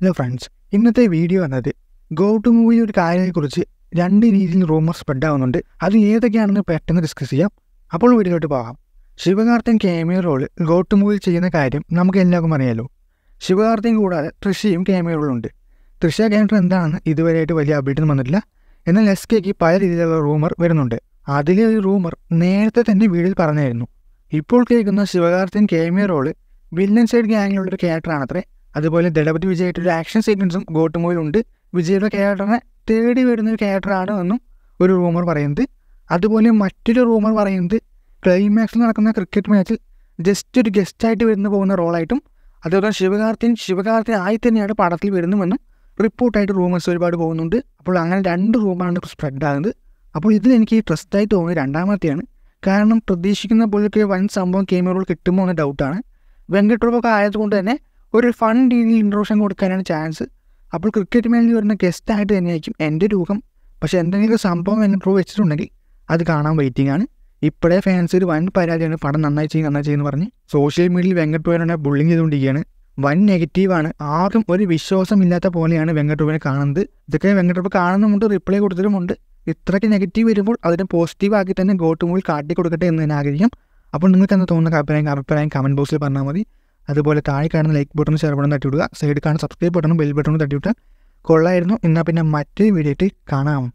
hello friends ഇന്നത്തെ video എന്നത് GOAT movie ഒരു കാര്യത്തെക്കുറിച്ച് രണ്ട് രീതിയിൽ റൂമർ സ്പ്രെഡ് ആവുന്നുണ്ട് അത് ഏതൊക്കെയാണെന്ന് പെട്ടെന്ന് ഡിസ്കസ് ചെയ്യാം അപ്പോൾ വീഡിയോയിലോട്ട് പോകാം Sivakarthikeyan cameo role GOAT മൂവിയിൽ ചെയ്യുന്ന കാര്യം നമുക്ക് എല്ലാവർക്കും അറിയാലോ ശിവകാർത്തൻ കൂടാതെ തൃഷയും ക്യാമിയ റോളുണ്ട് തൃഷ ക്യാരക്ടർ എന്താണെന്ന് ഇതുവരെയായിട്ട് വലിയ അപ്ഡേറ്റ് വന്നിട്ടില്ല എന്നാൽ എസ് കെക്ക് പല രീതിയിലുള്ള റൂമർ വരുന്നുണ്ട് അതിലെ ഒരു റൂമർ നേരത്തെ തന്നെ വീടിൽ പറഞ്ഞായിരുന്നു ഇപ്പോൾ കേൾക്കുന്ന Sivakarthikeyan cameo role villain side ഗ്യാങ്ങിലുള്ളൊരു ഒരു ക്യാരക്ടറാണത്രേ അതുപോലെ ദളപതി വിജയായിട്ട് ഒരു ആക്ഷൻ സീക്വൻസും ഗോട്ട് മൂവിലുണ്ട് വിജയുടെ ക്യാരക്ടറിനെ തേടി വരുന്ന ഒരു ക്യാരക്ടറാണ് എന്നും ഒരു റൂമർ പറയുന്നത് അതുപോലെ മറ്റൊരു റൂമർ പറയുന്നത് ക്ലൈമാക്സിൽ നടക്കുന്ന ക്രിക്കറ്റ് മാച്ചിൽ ജസ്റ്റ് ഒരു ഗസ്റ്റായിട്ട് വരുന്ന പോകുന്ന റോളായിട്ടും അതുപോലെ ശിവകാർത്തിൻ ശിവകാർത്തിൻ ആയി തന്നെയാണ് പടത്തിൽ വരുന്നുവെന്നും റിപ്പോർട്ടായിട്ട് റൂമേഴ്സ് ഒരുപാട് പോകുന്നുണ്ട് അപ്പോൾ അങ്ങനെ രണ്ട് റൂമാണ് സ്പ്രെഡാകുന്നത് അപ്പോൾ ഇതിൽ എനിക്ക് ട്രസ്റ്റായി തോന്നുന്നത് രണ്ടാമത്തെയാണ് കാരണം പ്രതീക്ഷിക്കുന്ന പോലെയൊക്കെ വൻ സംഭവം കേമറോൾ കിട്ടുമോ എന്ന ഡൗട്ടാണ് വെങ്കട്രോപ്പൊക്കെ ആയതുകൊണ്ട് തന്നെ ഒരു ഫൺ രീതിയിൽ ഇൻട്രോഷൻ കൊടുക്കാനാണ് ചാൻസ് അപ്പോൾ ക്രിക്കറ്റ് മേളിൽ വരുന്ന ഗസ്റ്റായിട്ട് തന്നെയായിരിക്കും എൻ്റെ രൂപം പക്ഷേ എന്തെങ്കിലും സംഭവം എന്നെ പ്രൂവ് വെച്ചിട്ടുണ്ടെങ്കിൽ അത് കാണാൻ വെയിറ്റിംഗ് ആണ് ഇപ്പോഴേ ഫാൻസ് ഒരു വൻ പരാതിയാണ് പടം നന്നായി ചെയ്യും നന്നായി ചെയ്യുമെന്ന് പറഞ്ഞ് സോഷ്യൽ മീഡിയയിൽ വെങ്കട്ടൂരനെ ബുള്ളിങ് ചെയ്തുകൊണ്ടിരിക്കുകയാണ് വൻ നെഗറ്റീവാണ് ആർക്കും ഒരു വിശ്വാസമില്ലാത്ത പോലെയാണ് വെങ്കട്ടൂരിനെ കാണുന്നത് ഇതൊക്കെ വെങ്കട്ടൂർ കാണുന്നുമുണ്ട് റിപ്ലൈ കൊടുത്തിട്ടുമുണ്ട് ഇത്രയ്ക്ക് നെഗറ്റീവ് വരുമ്പോൾ അതിനെ പോസിറ്റീവാക്കി തന്നെ മുകളിൽ കാട്ടി കൊടുക്കട്ടെ എന്ന് തന്നെ ആഗ്രഹിക്കും അപ്പോൾ നിങ്ങൾക്ക് എന്താ തോന്നുന്ന അഭിപ്രായം അഭിപ്രായം കമൻറ്റ് ബോക്സിൽ പറഞ്ഞാൽ മതി അതുപോലെ താഴെ കാണുന്ന ലൈക്ക് ബട്ടണും ഷെയർ ബട്ടണും തട്ടിവിടുക സൈഡ് കാണുന്ന സബ്സ്ക്രൈബ് ബട്ടണും ബെൽ ബട്ടണും തട്ടിവിട്ട് കൊള്ളായിരുന്നു എന്നാൽ പിന്നെ മറ്റൊരു വീഡിയോ ആയിട്ട് കാണാം